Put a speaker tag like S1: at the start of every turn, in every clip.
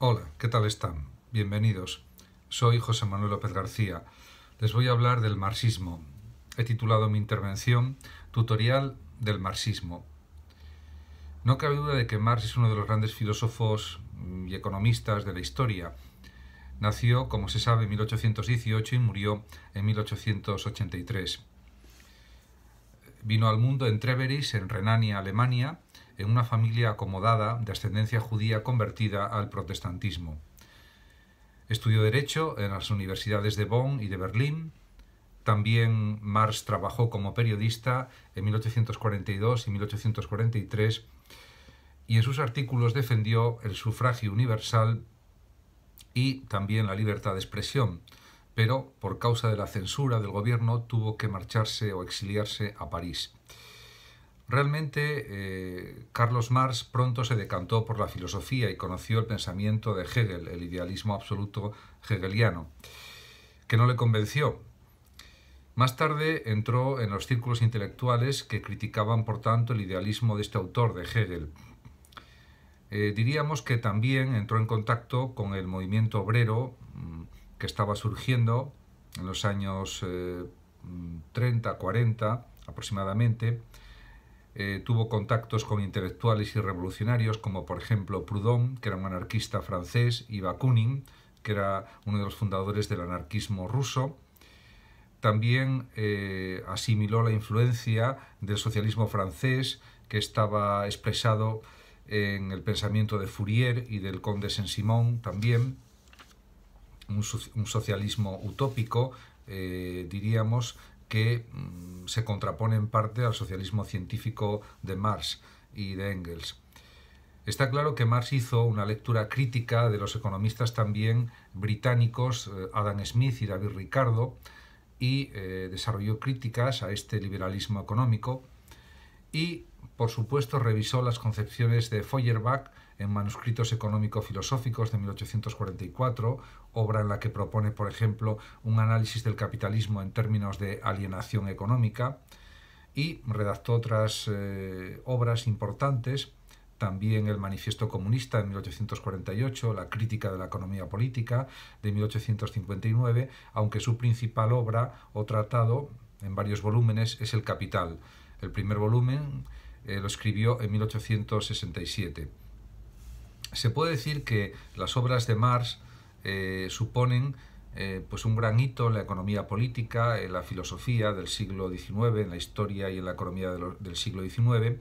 S1: Hola, ¿qué tal están? Bienvenidos. Soy José Manuel López García. Les voy a hablar del marxismo. He titulado mi intervención Tutorial del marxismo. No cabe duda de que Marx es uno de los grandes filósofos mm, y economistas de la historia. Nació, como se sabe, en 1818 y murió en 1883. Vino al mundo en Treveris, en Renania, Alemania, en una familia acomodada de ascendencia judía convertida al protestantismo. Estudió Derecho en las universidades de Bonn y de Berlín. También Marx trabajó como periodista en 1842 y 1843 y en sus artículos defendió el sufragio universal y también la libertad de expresión, pero por causa de la censura del gobierno tuvo que marcharse o exiliarse a París. Realmente eh, Carlos Marx pronto se decantó por la filosofía y conoció el pensamiento de Hegel, el idealismo absoluto hegeliano, que no le convenció. Más tarde entró en los círculos intelectuales que criticaban por tanto el idealismo de este autor, de Hegel. Eh, diríamos que también entró en contacto con el movimiento obrero mm, que estaba surgiendo en los años 30, eh, 40 mm, aproximadamente, eh, tuvo contactos con intelectuales y revolucionarios como por ejemplo Proudhon, que era un anarquista francés, y Bakunin, que era uno de los fundadores del anarquismo ruso. También eh, asimiló la influencia del socialismo francés que estaba expresado en el pensamiento de Fourier y del conde Saint-Simon también, un, socialismo utópico eh, diríamos, que mm, se contrapone en parte al socialismo científico de Marx y de Engels. Está claro que Marx hizo una lectura crítica de los economistas también británicos eh, Adam Smith y David Ricardo y eh, desarrolló críticas a este liberalismo económico y, por supuesto, revisó las concepciones de Feuerbach en Manuscritos Económico-Filosóficos de 1844, obra en la que propone, por ejemplo, un análisis del capitalismo en términos de alienación económica, y redactó otras eh, obras importantes, también el Manifiesto Comunista de 1848, la Crítica de la Economía Política de 1859, aunque su principal obra o tratado en varios volúmenes es El Capital, el primer volumen eh, lo escribió en 1867. Se puede decir que las obras de Marx eh, suponen eh, pues un gran hito en la economía política, en la filosofía del siglo XIX, en la historia y en la economía del siglo XIX,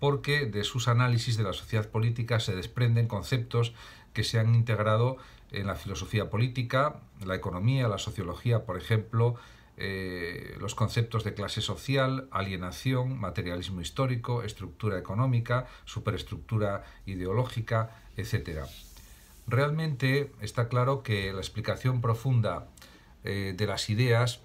S1: porque de sus análisis de la sociedad política se desprenden conceptos que se han integrado en la filosofía política, la economía, la sociología, por ejemplo, eh, los conceptos de clase social, alienación, materialismo histórico, estructura económica, superestructura ideológica, etc. Realmente está claro que la explicación profunda eh, de las ideas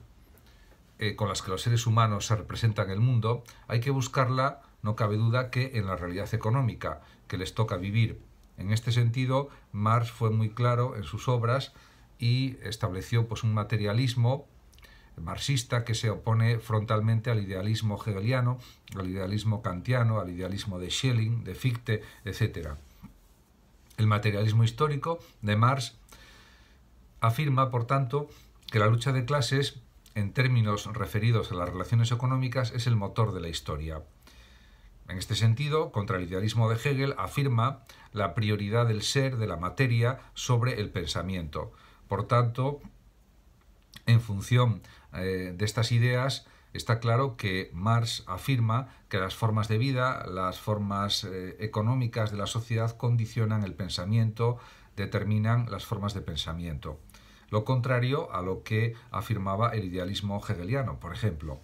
S1: eh, con las que los seres humanos se representan el mundo, hay que buscarla, no cabe duda, que en la realidad económica que les toca vivir. En este sentido, Marx fue muy claro en sus obras y estableció pues, un materialismo marxista que se opone frontalmente al idealismo hegeliano, al idealismo kantiano, al idealismo de Schelling, de Fichte, etc. El materialismo histórico de Marx afirma, por tanto, que la lucha de clases, en términos referidos a las relaciones económicas, es el motor de la historia. En este sentido, contra el idealismo de Hegel, afirma la prioridad del ser, de la materia, sobre el pensamiento. Por tanto, en función eh, de estas ideas, está claro que Marx afirma que las formas de vida, las formas eh, económicas de la sociedad condicionan el pensamiento, determinan las formas de pensamiento. Lo contrario a lo que afirmaba el idealismo hegeliano, por ejemplo.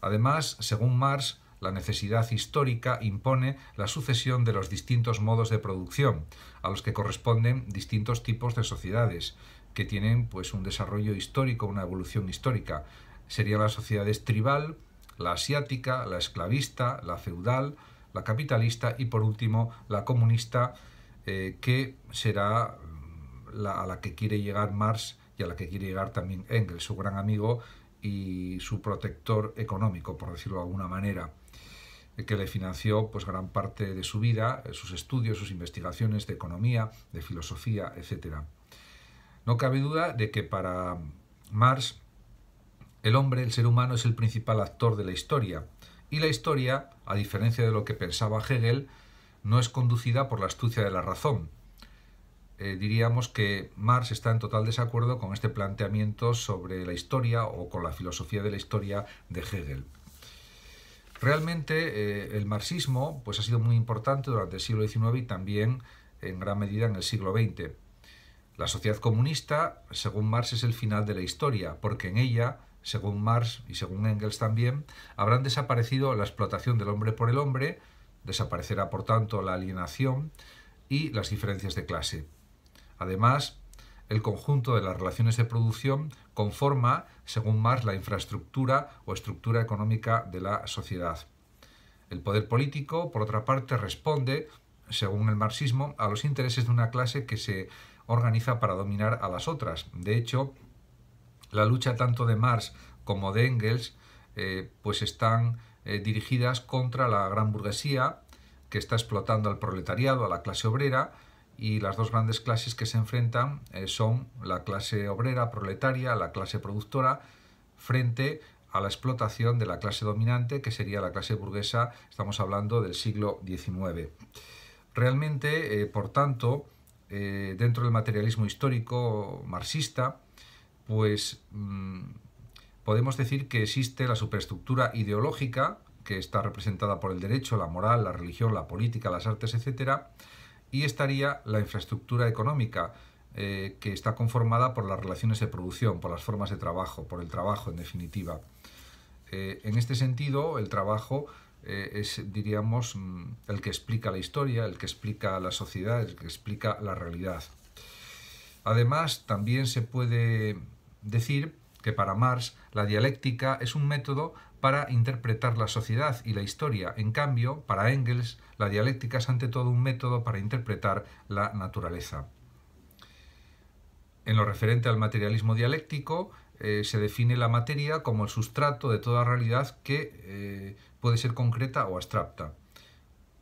S1: Además, según Marx, la necesidad histórica impone la sucesión de los distintos modos de producción, a los que corresponden distintos tipos de sociedades, que tienen pues un desarrollo histórico, una evolución histórica. Serían las sociedades tribal, la asiática, la esclavista, la feudal, la capitalista y por último la comunista, eh, que será mm, la, a la que quiere llegar Marx y a la que quiere llegar también Engels, su gran amigo y su protector económico, por decirlo de alguna manera eh, que le financió pues gran parte de su vida, eh, sus estudios, sus investigaciones de economía, de filosofía, etcétera. No cabe duda de que para Marx el hombre, el ser humano, es el principal actor de la historia. Y la historia, a diferencia de lo que pensaba Hegel, no es conducida por la astucia de la razón. Eh, diríamos que Marx está en total desacuerdo con este planteamiento sobre la historia o con la filosofía de la historia de Hegel. Realmente eh, el marxismo pues, ha sido muy importante durante el siglo XIX y también en gran medida en el siglo XX. La sociedad comunista, según Marx, es el final de la historia, porque en ella, según Marx y según Engels también, habrán desaparecido la explotación del hombre por el hombre, desaparecerá por tanto la alienación y las diferencias de clase. Además, el conjunto de las relaciones de producción conforma, según Marx, la infraestructura o estructura económica de la sociedad. El poder político, por otra parte, responde, según el marxismo, a los intereses de una clase que se organiza para dominar a las otras. De hecho, la lucha tanto de Marx como de Engels eh, pues están eh, dirigidas contra la gran burguesía que está explotando al proletariado, a la clase obrera, y las dos grandes clases que se enfrentan eh, son la clase obrera proletaria, la clase productora, frente a la explotación de la clase dominante, que sería la clase burguesa, estamos hablando del siglo XIX. Realmente, por tanto, eh, dentro del materialismo histórico marxista, pues mm, podemos decir que existe la superestructura ideológica, que está representada por el derecho, la moral, la religión, la política, las artes, etc. Y estaría la infraestructura económica, eh, que está conformada por las relaciones de producción, por las formas de trabajo, por el trabajo en definitiva. Eh, en este sentido, el trabajo eh, es, diríamos, mm, el que explica la historia, el que explica la sociedad, el que explica la realidad. Además, también se puede decir que para Marx la dialéctica es un método para interpretar la sociedad y la historia. En cambio, para Engels, la dialéctica es ante todo un método para interpretar la naturaleza. En lo referente al materialismo dialéctico, eh, se define la materia como el sustrato de toda realidad que eh, puede ser concreta o abstracta.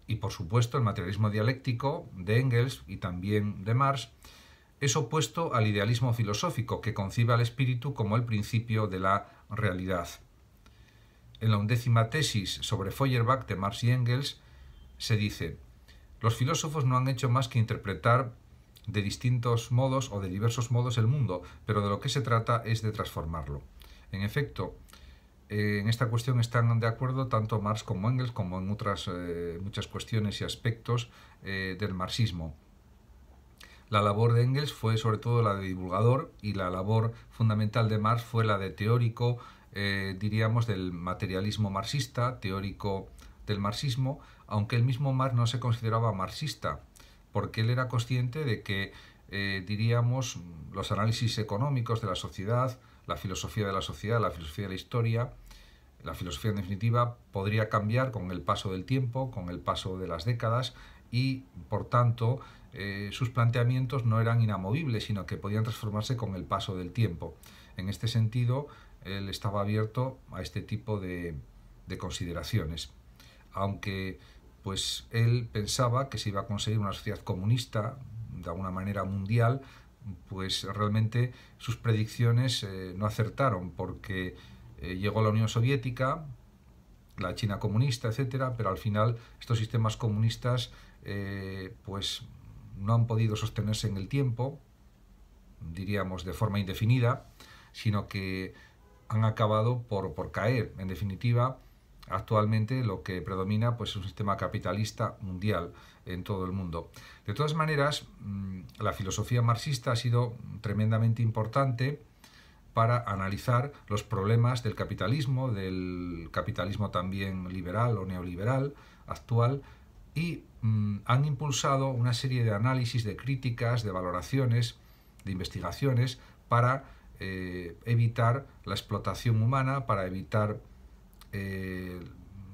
S1: Y por supuesto el materialismo dialéctico de Engels y también de Marx es opuesto al idealismo filosófico que concibe al espíritu como el principio de la realidad. En la undécima tesis sobre Feuerbach de Marx y Engels se dice, los filósofos no han hecho más que interpretar de distintos modos o de diversos modos el mundo, pero de lo que se trata es de transformarlo. En efecto, eh, en esta cuestión están de acuerdo tanto Marx como Engels, como en otras eh, muchas cuestiones y aspectos eh, del marxismo. La labor de Engels fue sobre todo la de divulgador y la labor fundamental de Marx fue la de teórico, diríamos, del materialismo marxista, teórico del marxismo, aunque el mismo Marx no se consideraba marxista, porque él era consciente de que, eh, diríamos, los análisis económicos de la sociedad, la filosofía de la sociedad, la filosofía de la historia, la filosofía en definitiva, podría cambiar con el paso del tiempo, con el paso de las décadas y, por tanto, eh, sus planteamientos no eran inamovibles, sino que podían transformarse con el paso del tiempo. En este sentido, él estaba abierto a este tipo de, de consideraciones. Aunque pues él pensaba que se iba a conseguir una sociedad comunista, de alguna manera mundial, pues realmente sus predicciones eh, no acertaron porque eh, llegó la Unión Soviética, la China comunista, etcétera, pero al final estos sistemas comunistas eh, pues no han podido sostenerse en el tiempo, diríamos de forma indefinida, sino que han acabado por caer. En definitiva, Actualmente lo que predomina pues, es un sistema capitalista mundial en todo el mundo. De todas maneras, mm, la filosofía marxista ha sido tremendamente importante para analizar los problemas del capitalismo, del capitalismo también liberal o neoliberal actual, y mm, han impulsado una serie de análisis, de críticas, de valoraciones, de investigaciones para eh, evitar la explotación humana, para evitar eh,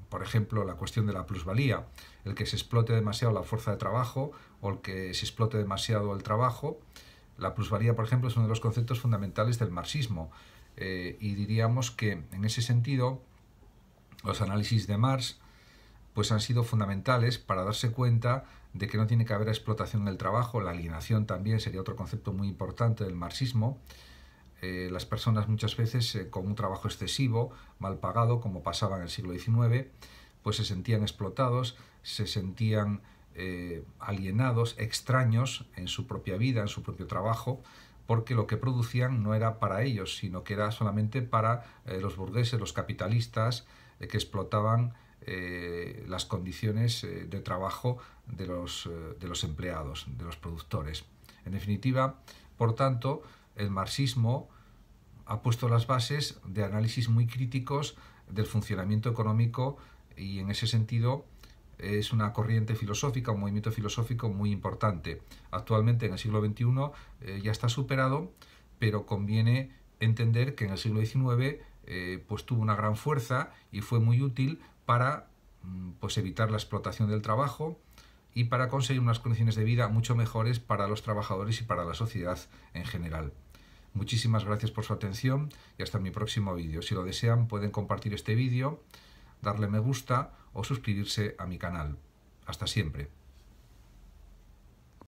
S1: por ejemplo, la cuestión de la plusvalía, el que se explote demasiado la fuerza de trabajo o el que se explote demasiado el trabajo. La plusvalía, por ejemplo, es uno de los conceptos fundamentales del marxismo eh, y diríamos que en ese sentido los análisis de Marx pues han sido fundamentales para darse cuenta de que no tiene que haber explotación del trabajo, la alienación también sería otro concepto muy importante del marxismo, eh, las personas muchas veces eh, con un trabajo excesivo, mal pagado, como pasaba en el siglo XIX, pues se sentían explotados, se sentían eh, alienados, extraños en su propia vida, en su propio trabajo, porque lo que producían no era para ellos, sino que era solamente para los burgueses, los capitalistas, que explotaban las condiciones de trabajo de de los empleados, de los productores. En definitiva, por tanto, el marxismo ha puesto las bases de análisis muy críticos del funcionamiento económico y en ese sentido es una corriente filosófica, un movimiento filosófico muy importante. Actualmente en el siglo XXI eh, ya está superado, pero conviene entender que en el siglo XIX eh, pues tuvo una gran fuerza y fue muy útil para mm, pues evitar la explotación del trabajo y para conseguir unas condiciones de vida mucho mejores para los trabajadores y para la sociedad en general. Muchísimas gracias por su atención y hasta mi próximo vídeo. Si lo desean pueden compartir este vídeo, darle me gusta o suscribirse a mi canal. Hasta siempre.